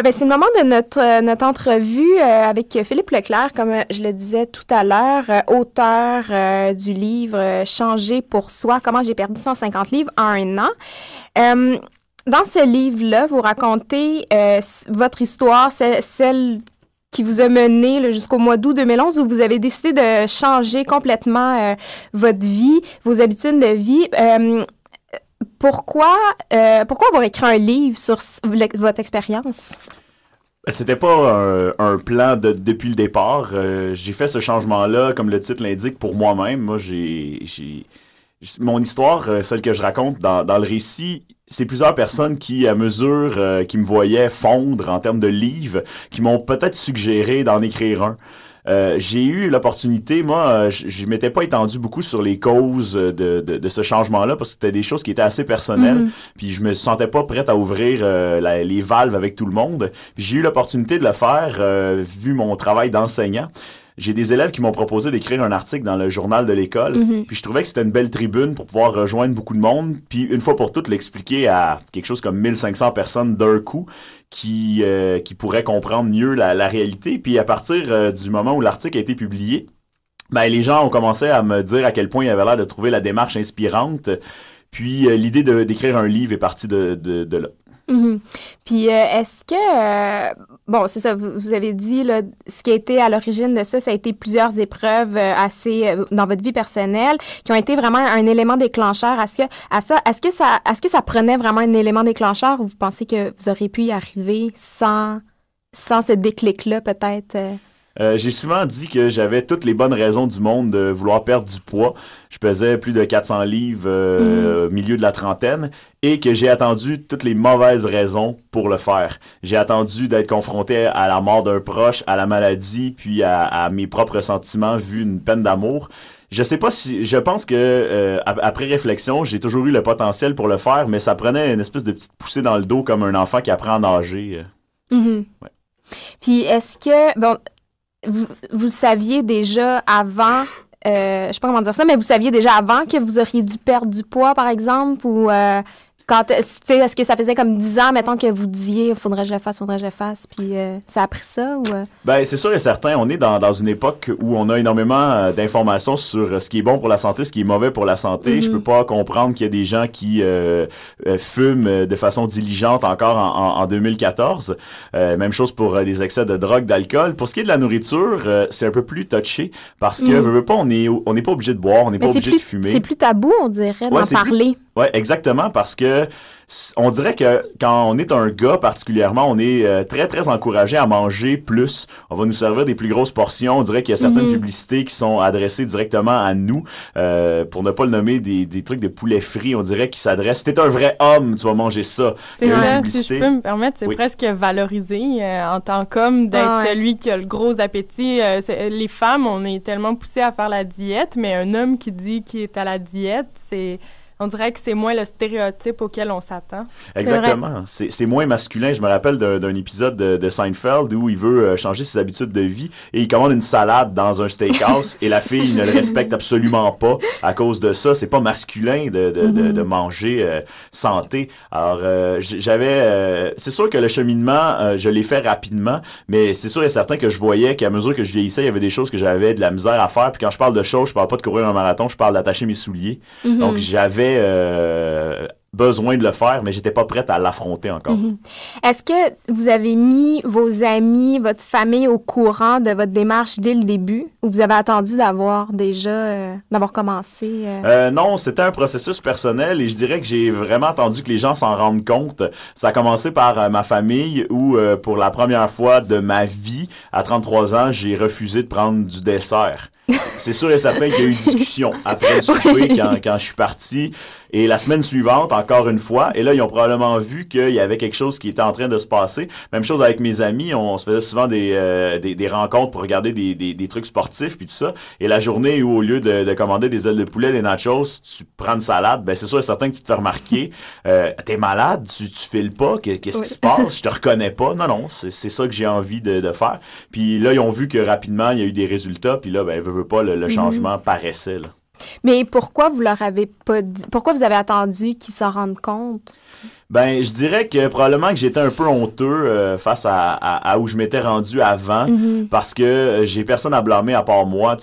Euh, ben, c'est le moment de notre, euh, notre entrevue euh, avec Philippe Leclerc, comme je le disais tout à l'heure, auteur du livre Changer pour soi, comment j'ai perdu 150 livres en un an. dans ce livre-là, vous racontez votre histoire, celle qui vous a mené jusqu'au mois d'août 2011 où vous avez décidé de changer complètement votre vie, vos habitudes de vie pourquoi, euh, pourquoi avoir écrit un livre sur votre expérience? Euh, c'était pas un, plan depuis le départ. Euh, j'ai fait ce changement-là, comme le titre l'indique, pour moi-même. Moi, j'ai, mon histoire, celle que je raconte dans, le récit, c'est plusieurs personnes qui, à mesure qui me voyaient fondre en termes de livres, qui m'ont peut-être suggéré d'en écrire un. Euh, j'ai eu l'opportunité, moi, euh, je ne m'étais pas étendu beaucoup sur les causes de, ce changement-là parce que c'était des choses qui étaient assez personnelles. Mhm. Puis je me sentais pas prête à ouvrir euh, les valves avec tout le monde. J'ai eu l'opportunité de le faire vu mon travail d'enseignant j'ai des élèves qui m'ont proposé d'écrire un article dans le journal de l'école. Mhm. Puis je trouvais que c'était une belle tribune pour pouvoir rejoindre beaucoup de monde. Puis une fois pour toutes, l'expliquer à quelque chose comme 1500 personnes d'un coup qui, euh, qui pourraient comprendre mieux la, réalité. Puis à partir euh, du moment où l'article a été publié, ben, les gens ont commencé à me dire à quel point il avait l'air de trouver la démarche inspirante. Puis euh, l'idée d'écrire un livre est partie de là. Mm Puis euh, est-ce que, euh, bon, c'est ça, vous, avez dit, là, ce qui a été à l'origine de ça, ça a été plusieurs épreuves euh, assez dans votre vie personnelle qui ont été vraiment un élément déclencheur. Est-ce que, à ça, est-ce que ça, est-ce que ça prenait vraiment un élément déclencheur ou vous pensez que vous auriez pu y arriver sans, sans ce déclic-là peut-être? Euh, j'ai souvent dit que j'avais toutes les bonnes raisons du monde de vouloir perdre du poids. Je pesais plus de 400 livres euh, mhm. au milieu de la trentaine et que j'ai attendu toutes les mauvaises raisons pour le faire. J'ai attendu d'être confronté à la mort d'un proche, à la maladie, puis à, mes propres sentiments vu une peine d'amour je sais pas si je pense que euh, après réflexion, j'ai toujours eu le potentiel pour le faire, mais ça prenait une espèce de petite poussée dans le dos comme un enfant qui apprend à nager. Mhm. Puis est-ce que bon, vous, saviez déjà avant euh, je sais pas comment dire ça, mais vous saviez déjà avant que vous auriez dû perdre du poids, par exemple, ou euh, est-ce que ça faisait comme 10 ans, maintenant que vous disiez, faudrait que je le fasse, faudrait que je le fasse, puis euh, ça a pris ça euh? Ben, c'est sûr et certain, on est dans, une époque où on a énormément euh, d'informations sur ce qui est bon pour la santé, ce qui est mauvais pour la santé. Je mhm. peux pas comprendre qu'il y a des gens qui fument de façon diligente encore en, 2014. même chose pour des excès de drogue, d'alcool. Pour ce qui est de la nourriture, c'est un peu plus touché parce que, mhm. pas, on est, n'est pas obligé de boire, on n'est pas obligé de fumer. C'est plus tabou, on dirait, d'en parler. Oui, exactement, parce que on dirait que quand on est un gars particulièrement, on est euh, très très encouragé à manger plus. On va nous servir des plus grosses portions. On dirait qu'il y a certaines mhm. publicités qui sont adressées directement à nous, euh, pour ne pas le nommer des, trucs de poulet frit. On dirait qu'ils s'adressent. Si t'es un vrai homme, tu vas manger ça. C'est ça. Si je peux me permettre, c'est presque valorisé euh, en tant qu'homme d'être celui qui a le gros appétit. les femmes, on est tellement poussé à faire la diète, mais un homme qui dit qu'il est à la diète, c'est on dirait que c'est moins le stéréotype auquel on s'attend. Exactement. C'est moins masculin. Je me rappelle d'un épisode de, Seinfeld où il veut euh, changer ses habitudes de vie et il commande une salade dans un steakhouse et la fille ne le respecte absolument pas à cause de ça. C'est pas masculin de, de, de, mm-hmm. manger euh, santé. Alors, euh, j'avais... c'est sûr que le cheminement, je l'ai fait rapidement, mais c'est sûr et certain que je voyais qu'à mesure que je vieillissais, il y avait des choses que j'avais de la misère à faire. Puis quand je parle de choses, je parle pas de courir un marathon, je parle d'attacher mes souliers. Mm-hmm. Donc, j'avais euh, besoin de le faire, mais j'étais pas prête à l'affronter encore. Mhm. Est-ce que vous avez mis vos amis, votre famille au courant de votre démarche dès le début, ou vous avez attendu d'avoir déjà, euh, d'avoir commencé? Euh? non, c'était un processus personnel et je dirais que j'ai vraiment attendu que les gens s'en rendent compte. Ça a commencé par ma famille où, pour la première fois de ma vie, à 33 ans, j'ai refusé de prendre du dessert c'est sûr et certain qu'il y a eu discussion après le souper quand, quand je suis parti. Et la semaine suivante, encore une fois, et là, ils ont probablement vu qu'il y avait quelque chose qui était en train de se passer. Même chose avec mes amis, on, se faisait souvent des, euh, des, des, rencontres pour regarder des, des, des, trucs sportifs, puis tout ça. Et la journée où, au lieu de, de commander des ailes de poulet, des nachos, tu prends une salade, ben c'est sûr et certain que tu te fais remarquer, euh, t'es malade, tu, tu files pas, qu'est-ce qui se passe, je te reconnais pas. Non, non, c'est ça que j'ai envie de, de, faire. Puis là, ils ont vu que rapidement, il y a eu des résultats, puis là, ben, pas, le, mhm. changement paraissait. Mais pourquoi vous leur avez pas pourquoi vous avez attendu qu'ils s'en rendent compte? Ben, je dirais que probablement que j'étais un peu honteux euh, face à, à, où je m'étais rendu avant mhm. parce que euh, j'ai personne à blâmer à part moi.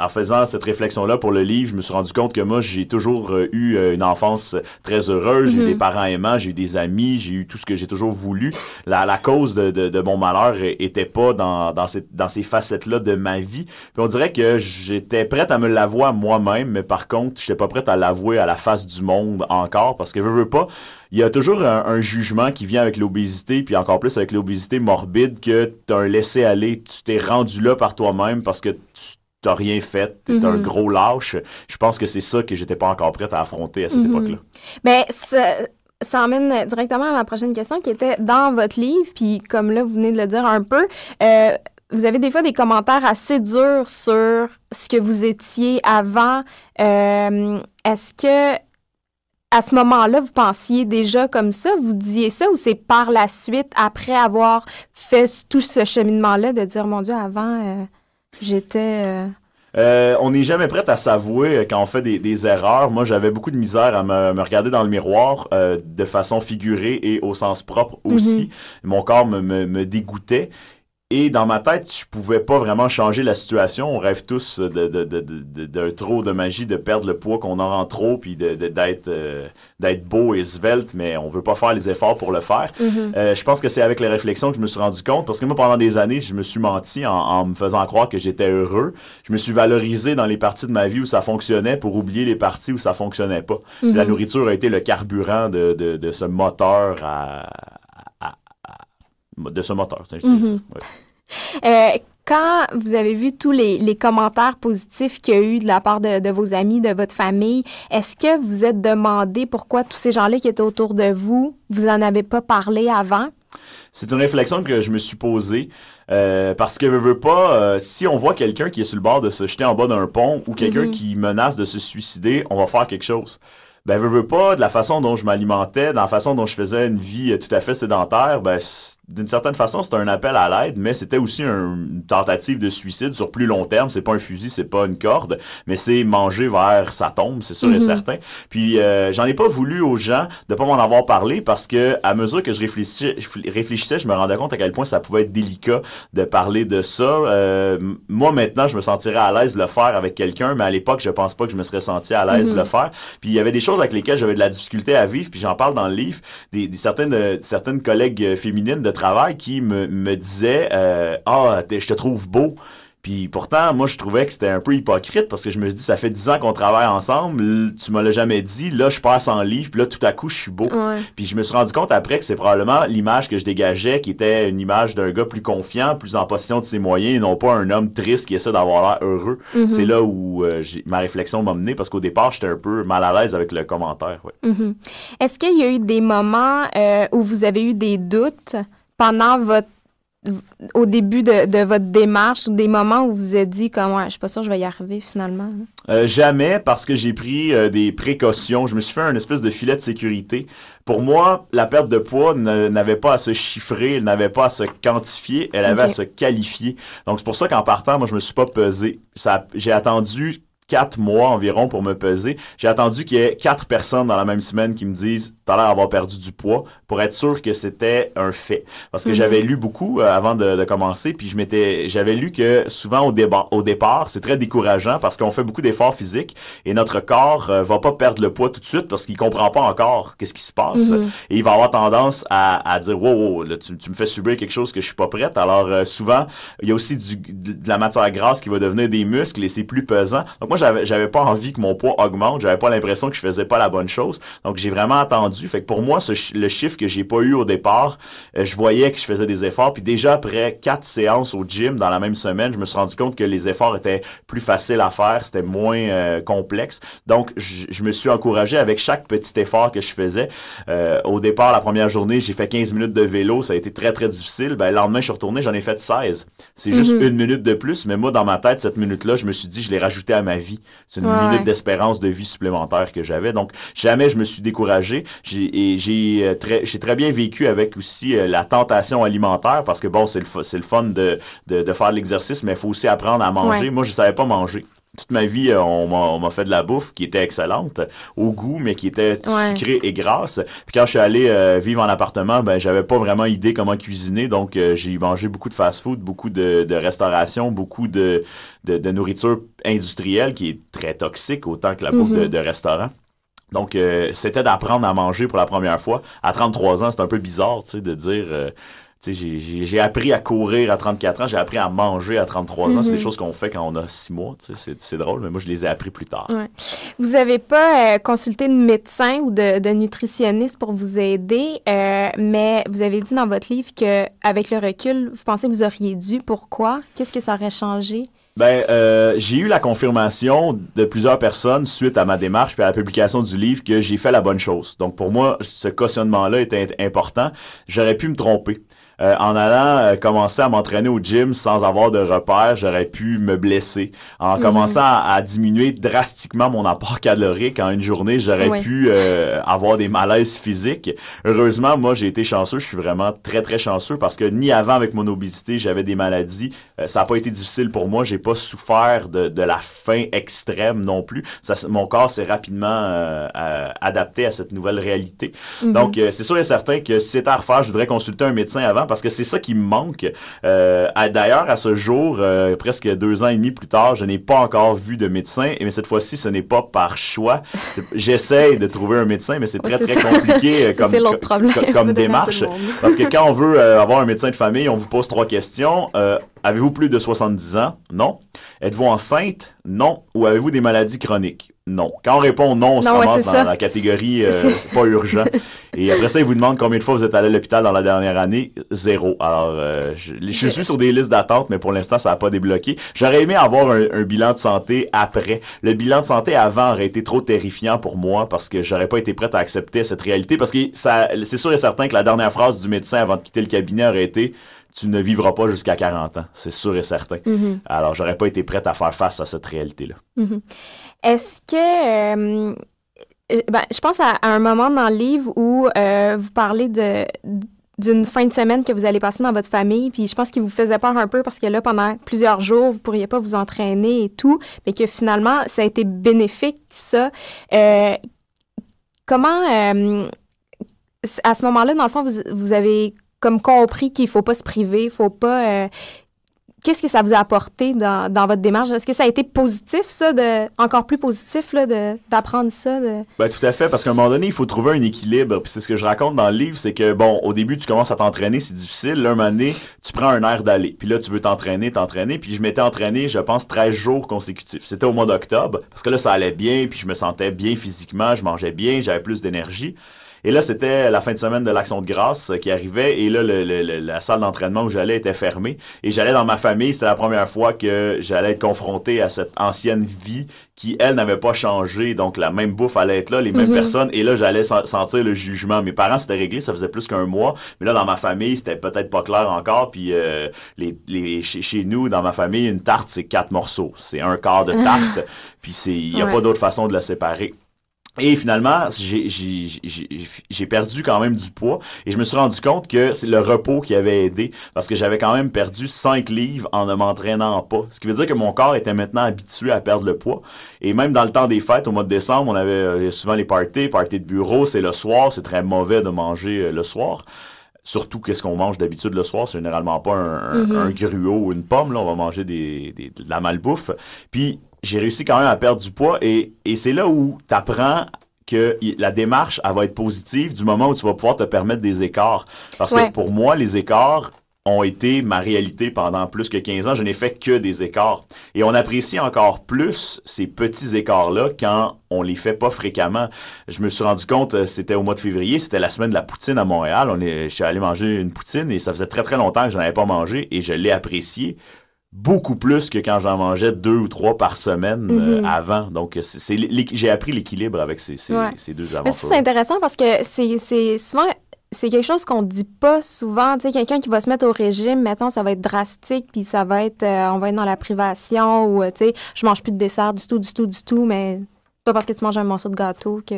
en faisant cette réflexion-là pour le livre, je me suis rendu compte que moi, j'ai toujours euh, eu une enfance très heureuse. J'ai eu mhm. des parents aimants, j'ai eu des amis, j'ai eu tout ce que j'ai toujours voulu. La, la cause de, de, de, mon malheur était pas dans, dans ces facettes-là de ma vie. on dirait que j'étais prête à me l'avouer moi-même, mais par contre, j'étais pas prête à l'avouer à la face du monde encore parce que je veux, veux pas. Il y a toujours un, jugement qui vient avec l'obésité, puis encore plus avec l'obésité morbide, que tu as un laissé-aller, tu t'es rendu là par toi-même parce que tu t'as rien fait, t'es es un mhm. gros lâche. Je pense que c'est ça que j'étais pas encore prête à affronter à cette mhm. époque-là. Mais ben, ça, emmène directement à ma prochaine question qui était dans votre livre, puis comme là, vous venez de le dire un peu, euh, vous avez des fois des commentaires assez durs sur ce que vous étiez avant. Euh, est-ce que à ce moment-là, vous pensiez déjà comme ça? Vous disiez ça ou c'est par la suite, après avoir fait tout ce cheminement-là, de dire, mon Dieu, avant, euh, j'étais... Euh, euh, on n'est jamais prête à s'avouer quand on fait des, erreurs. Moi, j'avais beaucoup de misère à me, regarder dans le miroir de façon figurée et au sens propre mhm. aussi. Mon corps me dégoûtait et dans ma tête, je pouvais pas vraiment changer la situation. On rêve tous d'un de, de, de, trop de magie, de perdre le poids qu'on a en trop, puis euh, d'être beau et svelte, mais on veut pas faire les efforts pour le faire. Mm-hmm. Euh, je pense que c'est avec les réflexions que je me suis rendu compte, parce que moi, pendant des années, je me suis menti en, me faisant croire que j'étais heureux. Je me suis valorisé dans les parties de ma vie où ça fonctionnait pour oublier les parties où ça fonctionnait pas. Mm-hmm. La nourriture a été le carburant de, ce moteur à, de ce moteur. Tiens, je ça. Mm-hmm. Euh, quand vous avez vu tous les, commentaires positifs qu'il y a eu de la part de, vos amis, de votre famille, est-ce que vous vous êtes demandé pourquoi tous ces gens-là qui étaient autour de vous, vous en avez pas parlé avant? C'est une réflexion que je me suis posée. Euh, parce que veux pas, euh, si on voit quelqu'un qui est sur le bord de se jeter en bas d'un pont ou quelqu'un mm-hmm. qui menace de se suicider, on va faire quelque chose ben je veux pas, de la façon dont je m'alimentais, de la façon dont je faisais une vie tout à fait sédentaire, ben d'une certaine façon, c'était un appel à l'aide, mais c'était aussi une tentative de suicide sur plus long terme. C'est pas un fusil, c'est pas une corde, mais c'est manger vers sa tombe, c'est sûr et mhm. certain. Puis euh, j'en ai pas voulu aux gens de pas m'en avoir parlé parce que à mesure que je réfléchissais, je me rendais compte à quel point ça pouvait être délicat de parler de ça. Euh, moi maintenant, je me sentirais à l'aise de le faire avec quelqu'un, mais à l'époque, je pense pas que je me serais senti à l'aise de le mhm. faire. Puis il y avait des choses avec lesquelles j'avais de la difficulté à vivre, puis j'en parle dans le livre, des, certaines, euh, certaines collègues féminines travail qui me, disait euh, Ah, je te trouve beau. Puis pourtant, moi, je trouvais que c'était un peu hypocrite parce que je me dis, ça fait dix ans qu'on travaille ensemble, tu me l'as jamais dit, là, je passe en livre, puis là, tout à coup, je suis beau. Puis je me suis rendu compte après que c'est probablement l'image que je dégageais qui était une image d'un gars plus confiant, plus en position de ses moyens, et non pas un homme triste qui essaie d'avoir l'air heureux. Mm-hmm. C'est là où euh, ma réflexion m'a mené parce qu'au départ, j'étais un peu mal à l'aise avec le commentaire. Mm-hmm. Est-ce qu'il y a eu des moments euh, où vous avez eu des doutes? votre au début de, votre démarche, des moments où vous vous êtes dit comme ouais, je suis pas sûr je vais y arriver finalement? Hein? Euh, jamais parce que j'ai pris euh, des précautions. Je me suis fait un espèce de filet de sécurité. Pour moi, la perte de poids n'avait pas à se chiffrer, elle n'avait pas à se quantifier, elle avait à se qualifier. Donc c'est pour ça qu'en partant, moi je me suis pas pesé. J'ai attendu quatre mois environ pour me peser. J'ai attendu qu'il y ait quatre personnes dans la même semaine qui me disent as l'air d'avoir perdu du poids pour être sûr que c'était un fait. Parce que mhm. j'avais lu beaucoup euh, avant de, de, commencer, puis je m'étais, j'avais lu que souvent au, au départ, c'est très décourageant parce qu'on fait beaucoup d'efforts physiques et notre corps euh, va pas perdre le poids tout de suite parce qu'il comprend pas encore qu'est-ce qui se passe. Mhm. Et il va avoir tendance à, à dire, wow, tu, me fais subir quelque chose que je suis pas prête. Alors euh, souvent, il y a aussi du, de, la matière grasse qui va devenir des muscles et c'est plus pesant. Donc moi, j'avais, j'avais pas envie que mon poids augmente, j'avais pas l'impression que je faisais pas la bonne chose. Donc j'ai vraiment attendu. Fait que pour moi, ce, le chiffre que que j'ai pas eu au départ, euh, je voyais que je faisais des efforts. Puis déjà après quatre séances au gym dans la même semaine, je me suis rendu compte que les efforts étaient plus faciles à faire, c'était moins euh, complexe. Donc je me suis encouragé avec chaque petit effort que je faisais. Euh, au départ, la première journée, j'ai fait 15 minutes de vélo, ça a été très très difficile. Ben, le lendemain, je suis retourné, j'en ai fait 16. C'est juste mhm. une minute de plus, mais moi dans ma tête, cette minute-là, je me suis dit, je l'ai rajouté à ma vie. C'est une minute d'espérance de vie supplémentaire que j'avais. Donc jamais je me suis découragé. J'ai très j'ai très bien vécu avec aussi euh, la tentation alimentaire parce que bon, c'est le, le fun de, faire de l'exercice, mais il faut aussi apprendre à manger. Moi, je ne savais pas manger toute ma vie, euh, on m'a, fait de la bouffe qui était excellente au goût, mais qui était sucrée et grasse. Puis quand je suis allé euh, vivre en appartement, ben j'avais pas vraiment idée comment cuisiner, donc j'ai mangé beaucoup de fast-food, beaucoup de, restauration, beaucoup de, de, nourriture industrielle qui est très toxique autant que la bouffe de mhm. restaurant. Donc, euh, c'était d'apprendre à manger pour la première fois. À 33 ans, c'est un peu bizarre, tu sais, de dire... Euh, sais, j'ai appris à courir à 34 ans, j'ai appris à manger à 33 ans. C'est des mhm. choses qu'on fait quand on a 6 mois. C'est drôle, mais moi, je les ai appris plus tard. Vous n'avez pas euh, consulté de médecin ou de, nutritionniste pour vous aider, mais vous avez dit dans votre livre que avec le recul, vous pensez que vous auriez dû. Pourquoi? Qu'est-ce que ça aurait changé? Ben, euh, j'ai eu la confirmation de plusieurs personnes suite à ma démarche puis à la publication du livre que j'ai fait la bonne chose. Donc, pour moi, ce cautionnement-là était important. J'aurais pu me tromper. Euh, en allant euh, commencer à m'entraîner au gym sans avoir de repères, j'aurais pu me blesser. En mhm. commençant à, diminuer drastiquement mon apport calorique en une journée, j'aurais pu euh, avoir des malaises physiques. Heureusement, moi, j'ai été chanceux. Je suis vraiment très, très chanceux parce que ni avant avec mon obésité, j'avais des maladies. ça n'a pas été difficile pour moi. J'ai pas souffert de, la faim extrême non plus. Ça, mon corps s'est rapidement adapté à cette nouvelle réalité. Mhm. Donc, c'est sûr et certain que si c'était à refaire, je voudrais consulter un médecin avant parce que c'est ça qui me manque. Euh, D'ailleurs, à ce jour, euh, presque deux ans et demi plus tard, je n'ai pas encore vu de médecin, mais cette fois-ci, ce n'est pas par choix. J'essaie de trouver un médecin, mais c'est très, très compliqué euh, comme, comme, comme démarche. Parce que quand on veut euh, avoir un médecin de famille, on vous pose trois questions. Avez-vous plus de 70 ans? Non. Êtes-vous enceinte? Non. Ou avez-vous des maladies chroniques? Non. Quand on répond non, on se dans la catégorie euh, pas urgent. Et après ça, ils vous demandent combien de fois vous êtes allé à l'hôpital dans la dernière année. Zéro. Alors, euh, je, suis sur des listes d'attente, mais pour l'instant, ça n'a pas débloqué. J'aurais aimé avoir un, bilan de santé après. Le bilan de santé avant aurait été trop terrifiant pour moi parce que j'aurais pas été prête à accepter cette réalité. Parce que ça, c'est sûr et certain que la dernière phrase du médecin avant de quitter le cabinet aurait été tu ne vivras pas jusqu'à 40 ans, c'est sûr et certain. Mm-hmm. Alors, j'aurais pas été prête à faire face à cette réalité-là. Mm-hmm. Est-ce que... Euh, euh, ben, je pense à, un moment dans le livre où euh, vous parlez de, d'une fin de semaine que vous allez passer dans votre famille, puis je pense qu'il vous faisait peur un peu parce que là, pendant plusieurs jours, vous pourriez pas vous entraîner et tout, mais que finalement, ça a été bénéfique, ça. comment, à ce moment-là, dans le fond, vous, vous avez comme compris qu'il faut pas se priver, faut pas. Euh, qu'est-ce que ça vous a apporté dans, votre démarche? Est-ce que ça a été positif, ça, de, encore plus positif, d'apprendre ça? De... Ben, tout à fait, parce qu'à un moment donné, il faut trouver un équilibre. Puis c'est ce que je raconte dans le livre, c'est que, bon, au début, tu commences à t'entraîner, c'est difficile. Là, un moment donné, tu prends un air d'aller. Puis là, tu veux t'entraîner, t'entraîner. Puis je m'étais entraîné, je pense, 13 jours consécutifs. C'était au mois d'octobre, parce que là, ça allait bien, puis je me sentais bien physiquement, je mangeais bien, j'avais plus d'énergie. Et là, c'était la fin de semaine de l'Action de grâce euh, qui arrivait. Et là, le, la salle d'entraînement où j'allais était fermée. Et j'allais dans ma famille. C'était la première fois que j'allais être confronté à cette ancienne vie qui, elle, n'avait pas changé. Donc, la même bouffe allait être là, les mêmes mhm. personnes. Et là, j'allais sentir le jugement. Mes parents, c'était réglé, ça faisait plus qu'un mois. Mais là, dans ma famille, c'était peut-être pas clair encore. Puis, euh, les, chez, nous, dans ma famille, une tarte, c'est quatre morceaux. C'est un quart de tarte. puis, il n'y a pas d'autre façon de la séparer. Et finalement, j'ai perdu quand même du poids et je me suis rendu compte que c'est le repos qui avait aidé parce que j'avais quand même perdu 5 livres en ne m'entraînant pas. Ce qui veut dire que mon corps était maintenant habitué à perdre le poids. Et même dans le temps des fêtes, au mois de décembre, on avait euh, souvent les parties, parties de bureau, c'est le soir, c'est très mauvais de manger euh, le soir. Surtout qu'est-ce qu'on mange d'habitude le soir, c'est généralement pas mm-hmm. un, gruau ou une pomme, là, on va manger des, des, de la malbouffe. Puis j'ai réussi quand même à perdre du poids et, c'est là où tu apprends que la démarche, elle va être positive du moment où tu vas pouvoir te permettre des écarts. Parce que pour moi, les écarts, ont été ma réalité pendant plus que 15 ans. Je n'ai fait que des écarts. Et on apprécie encore plus ces petits écarts-là quand on les fait pas fréquemment. Je me suis rendu compte, euh, c'était au mois de février, c'était la semaine de la poutine à Montréal. On est, je suis allé manger une poutine et ça faisait très très longtemps que je n'avais pas mangé et je l'ai apprécié beaucoup plus que quand j'en mangeais deux ou trois par semaine euh, mhm. avant. Donc, c'est, j'ai appris l'équilibre avec ces, deux aventures. Mais ça, c'est intéressant parce que c'est souvent c'est quelque chose qu'on dit pas souvent. Tu quelqu'un qui va se mettre au régime, maintenant, ça va être drastique, puis ça va être, euh, on va être dans la privation ou, euh, tu sais, je mange plus de dessert du tout, du tout, du tout, mais pas parce que tu manges un morceau de gâteau que.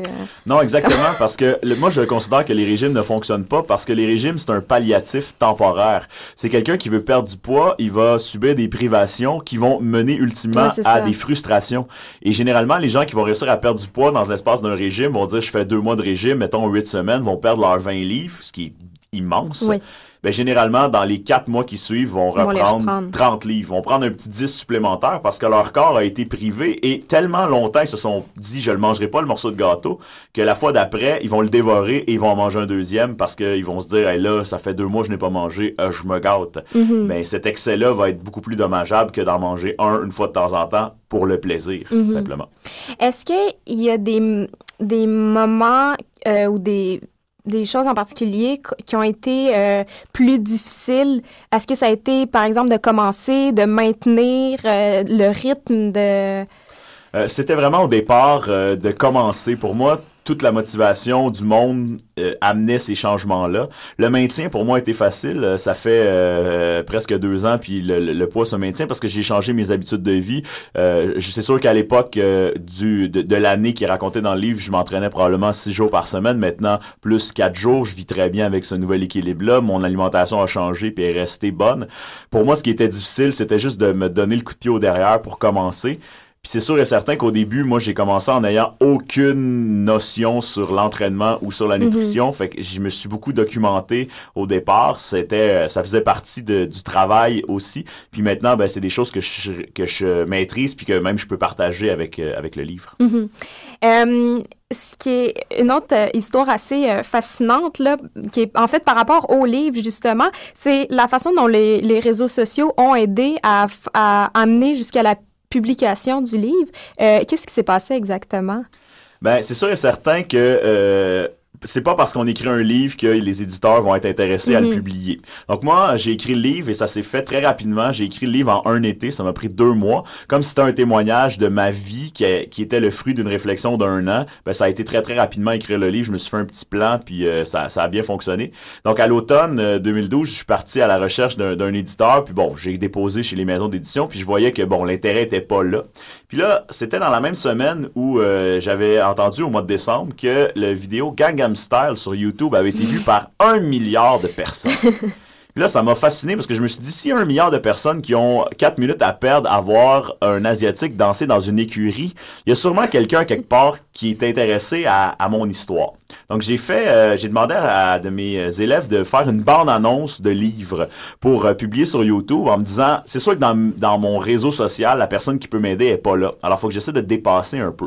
Non, exactement, parce que moi, je considère que les régimes ne fonctionnent pas parce que les régimes, c'est un palliatif temporaire. C'est quelqu'un qui veut perdre du poids, il va subir des privations qui vont mener ultimement à des frustrations. Et généralement, les gens qui vont réussir à perdre du poids dans l'espace d'un régime vont dire je fais deux mois de régime, mettons huit semaines, vont perdre leurs 20 livres, ce qui est immense. Oui. Ben, généralement, dans les quatre mois qui suivent, vont reprendre, 30 livres, vont prendre un petit 10 supplémentaire parce que leur corps a été privé et tellement longtemps, ils se sont dit, je ne mangerai pas le morceau de gâteau, que la fois d'après, ils vont le dévorer et ils vont en manger un deuxième parce qu'ils vont se dire, là, ça fait deux mois que je n'ai pas mangé, euh, je me gâte. Mais mm-hmm. ben, cet excès-là va être beaucoup plus dommageable que d'en manger un une fois de temps en temps pour le plaisir, mm-hmm. simplement. Est-ce qu'il y a des, moments euh, ou des des choses en particulier qui ont été euh, plus difficiles? Est-ce que ça a été, par exemple, de commencer, de maintenir euh, le rythme de... Euh, c'était vraiment au départ de commencer. Pour moi, toute la motivation du monde euh, amenait ces changements-là. Le maintien, pour moi, était facile. Euh, ça fait euh, presque deux ans, puis le, poids se maintient parce que j'ai changé mes habitudes de vie. Euh, c'est sûr qu'à l'époque de, l'année qui est racontée dans le livre, je m'entraînais probablement six jours par semaine. Maintenant, plus quatre jours, je vis très bien avec ce nouvel équilibre-là. Mon alimentation a changé puis est restée bonne. Pour moi, ce qui était difficile, c'était juste de me donner le coup de pied au derrière pour commencer. Puis c'est sûr et certain qu'au début, moi, j'ai commencé en n'ayant aucune notion sur l'entraînement ou sur la mhm. nutrition. Fait que je me suis beaucoup documenté au départ. C'était, euh, ça faisait partie de, du travail aussi. Puis maintenant, ben, c'est des choses que je, que je maîtrise puis que même je peux partager avec, euh, avec le livre. Mhm. Euh, ce qui est une autre histoire assez fascinante, là, qui est en fait par rapport au livre, justement, c'est la façon dont les, les, réseaux sociaux ont aidé à, à amener jusqu'à la publication du livre. Euh, qu'est-ce qui s'est passé exactement? Ben, c'est sûr et certain que euh, c'est pas parce qu'on écrit un livre que les éditeurs vont être intéressés à le mhm. publier. Donc moi, j'ai écrit le livre et ça s'est fait très rapidement. J'ai écrit le livre en un été, ça m'a pris deux mois. Comme c'était un témoignage de ma vie qui, était le fruit d'une réflexion d'un an, ben, ça a été très très rapidement écrire le livre. Je me suis fait un petit plan puis euh, ça, a bien fonctionné. Donc à l'automne 2012, euh, je suis parti à la recherche d'un éditeur puis bon, j'ai déposé chez les maisons d'édition puis je voyais que bon, l'intérêt était pas là. Puis là, c'était dans la même semaine où euh, j'avais entendu au mois de décembre que le vidéo Gangnam Style sur YouTube avait été vue par un milliard de personnes. Puis là, ça m'a fasciné parce que je me suis dit, s'il y a un milliard de personnes qui ont quatre minutes à perdre à voir un Asiatique danser dans une écurie, il y a sûrement quelqu'un quelque part qui est intéressé à, mon histoire. Donc, j'ai fait, euh, j'ai demandé à, de mes élèves de faire une bande-annonce de livres pour euh, publier sur YouTube en me disant, c'est sûr que dans, dans mon réseau social, la personne qui peut m'aider n'est pas là. Alors, il faut que j'essaie de dépasser un peu.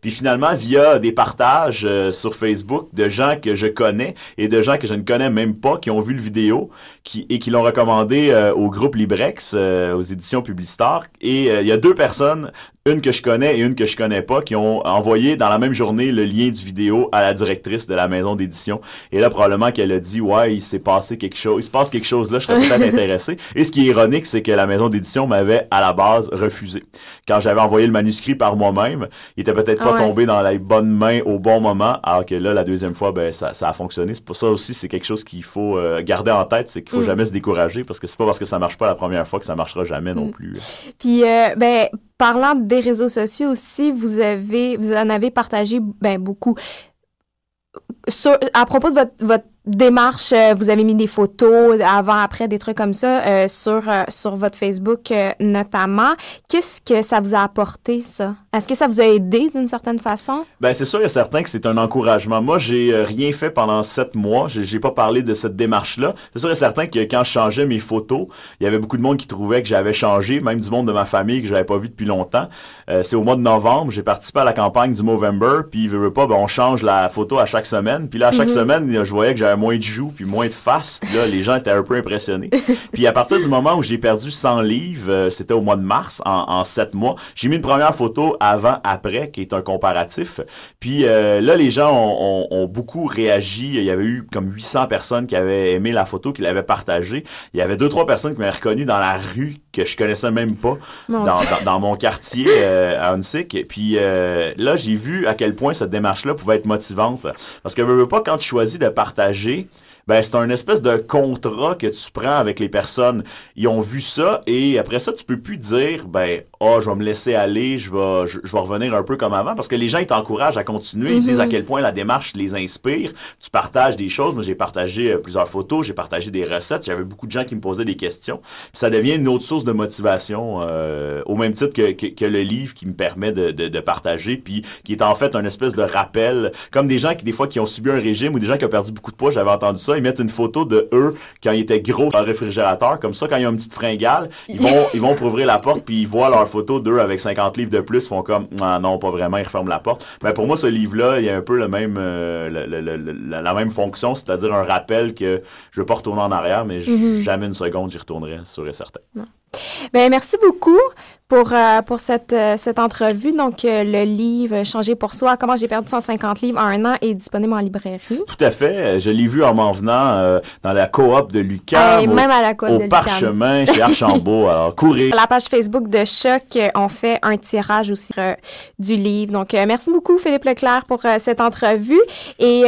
Puis finalement, via des partages euh, sur Facebook de gens que je connais et de gens que je ne connais même pas, qui ont vu le vidéo et qui l'ont recommandé euh, au groupe Librex, euh, aux éditions Publicitar. Et il y a deux personnes, une que je connais et une que je connais pas, qui ont envoyé dans la même journée le lien du vidéo à la directrice de la maison d'édition. Et là, probablement qu'elle a dit, ouais, il s'est passé quelque chose, il se passe quelque chose là, je serais peut-être intéressé. Et ce qui est ironique, c'est que la maison d'édition m'avait à la base refusé. Quand j'avais envoyé le manuscrit par moi-même, il était peut-être pas tombé dans les bonnes mains au bon moment, alors que là, la deuxième fois, ben, ça, a fonctionné. C'est pour ça aussi, c'est quelque chose qu'il faut euh, garder en tête, c'est qu'il faut mm. jamais se décourager parce que c'est pas parce que ça marche pas la première fois que ça marchera jamais non mm. plus. Puis, euh, ben, parlant des réseaux sociaux aussi, vous avez, vous en avez partagé ben, beaucoup. à propos de votre, votre démarche, euh, vous avez mis des photos avant, après, des trucs comme ça euh, sur, euh, sur votre Facebook notamment. Qu'est-ce que ça vous a apporté, ça? Est-ce que ça vous a aidé d'une certaine façon? Bien, c'est sûr et certain que c'est un encouragement. Moi, j'ai rien fait pendant sept mois. J'ai, j'ai pas parlé de cette démarche-là. C'est sûr et certain que quand je changeais mes photos, il y avait beaucoup de monde qui trouvait que j'avais changé, même du monde de ma famille que j'avais pas vu depuis longtemps. c'est au mois de novembre, j'ai participé à la campagne du Movember, puis, veux, veux pas, ben, on change la photo à chaque semaine. Puis là, à chaque mhm. semaine, je voyais que j'avais moins de joues, puis moins de faces. là, les gens étaient un peu impressionnés. Puis à partir du moment où j'ai perdu 100 livres, euh, c'était au mois de mars, en, en 7 mois, j'ai mis une première photo avant-après, qui est un comparatif. Puis euh, là, les gens ont, beaucoup réagi. Il y avait eu comme 800 personnes qui avaient aimé la photo, qui l'avaient partagée. Il y avait deux trois personnes qui m'avaient reconnu dans la rue que je connaissais même pas dans, mon quartier euh, à et Puis euh, là, j'ai vu à quel point cette démarche-là pouvait être motivante. Parce que, veux, veux pas, quand tu choisis de partager ben c'est un espèce de contrat que tu prends avec les personnes. Ils ont vu ça et après ça, tu peux plus dire ben oh, je vais me laisser aller, je vais, je, vais revenir un peu comme avant parce que les gens ils t'encouragent à continuer, ils disent à mhm. quel point la démarche les inspire. Tu partages des choses, moi j'ai partagé euh, plusieurs photos, j'ai partagé des recettes, j'avais beaucoup de gens qui me posaient des questions. ça devient une autre source de motivation euh, au même titre que, que, le livre qui me permet de, de, partager puis qui est en fait un espèce de rappel comme des gens qui des fois qui ont subi un régime ou des gens qui ont perdu beaucoup de poids, j'avais entendu ça ils mettent une photo de eux quand ils étaient gros dans le réfrigérateur. Comme ça, quand ils ont une petite fringale, ils vont, ils vont pour ouvrir la porte, puis ils voient leur photo d'eux avec 50 livres de plus, font comme, ah, non, pas vraiment, ils referment la porte. Mais pour moi, ce livre-là, il y a un peu le même, euh, la même fonction, c'est-à-dire un rappel que je veux pas retourner en arrière, mais mm-hmm. jamais une seconde j'y retournerai, sûr et certain. Ben, merci beaucoup pour, euh, pour cette, euh, cette entrevue. Donc, euh, le livre Changer pour soi, comment j'ai perdu 150 livres en un an est disponible en librairie. Tout à fait. Je l'ai vu en m'en venant dans la coop de Lucas. même à la de Au parchemin chez Archambault. Alors, courez. Sur la page Facebook de Choc, on fait un tirage aussi du livre. Donc, merci beaucoup, Philippe Leclerc, pour cette entrevue. Et